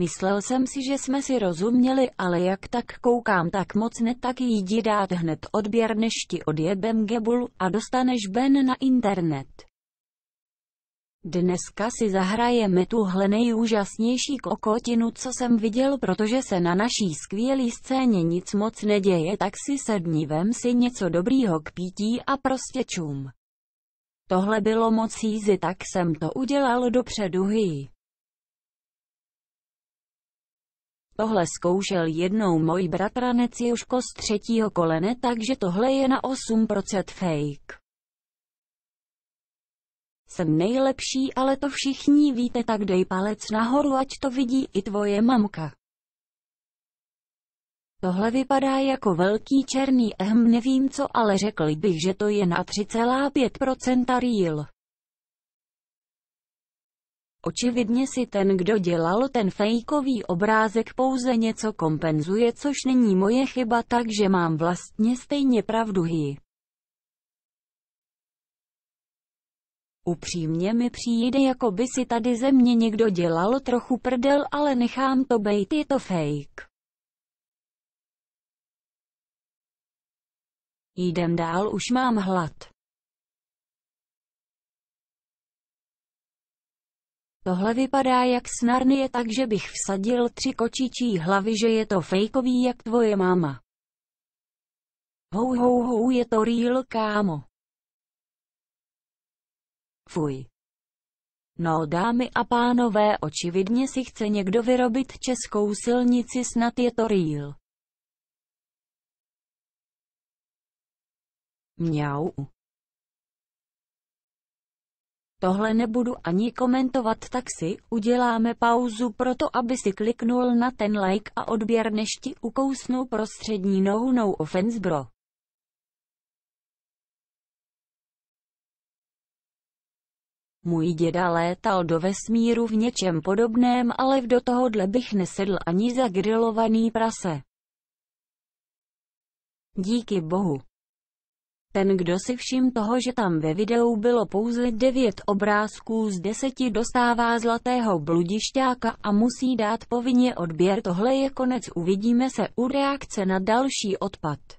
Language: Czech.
Myslel jsem si, že jsme si rozuměli, ale jak tak koukám tak moc ne, tak jdi dát hned odběr než ti odjebem gebul a dostaneš ben na internet. Dneska si zahrajeme tuhle nejúžasnější kokotinu, co jsem viděl, protože se na naší skvělé scéně nic moc neděje, tak si sedni vem si něco dobrýho k pítí a prostě čum. Tohle bylo moc easy, tak jsem to udělal dopředu hý. Tohle zkoušel jednou můj bratranec Juško z třetího kolene, takže tohle je na 8% fake. Jsem nejlepší, ale to všichni víte, tak dej palec nahoru, ať to vidí i tvoje mamka. Tohle vypadá jako velký černý ehm nevím co, ale řekl bych, že to je na 3,5% real. Očividně si ten, kdo dělal ten fejkový obrázek pouze něco kompenzuje, což není moje chyba, takže mám vlastně stejně pravdu hy. Upřímně mi přijde, jako by si tady ze mě někdo dělal trochu prdel, ale nechám to bejt, je to fake. Jdem dál, už mám hlad. Tohle vypadá jak snarnie takže bych vsadil tři kočičí hlavy že je to fejkový jak tvoje máma. Hou hou hou je to real kámo. Fuj. No dámy a pánové očividně si chce někdo vyrobit českou silnici snad je to real. Mňau. Tohle nebudu ani komentovat tak si uděláme pauzu proto aby si kliknul na ten like a odběr než ti ukousnu prostřední nohu no offense bro. Můj děda létal do vesmíru v něčem podobném, ale v do tohohle bych nesedl ani za grilovaný prase. Díky bohu. Ten, kdo si všim toho, že tam ve videu bylo pouze 9 obrázků z 10 dostává zlatého bludišťáka a musí dát povinně odběr. Tohle je konec. Uvidíme se u reakce na další odpad.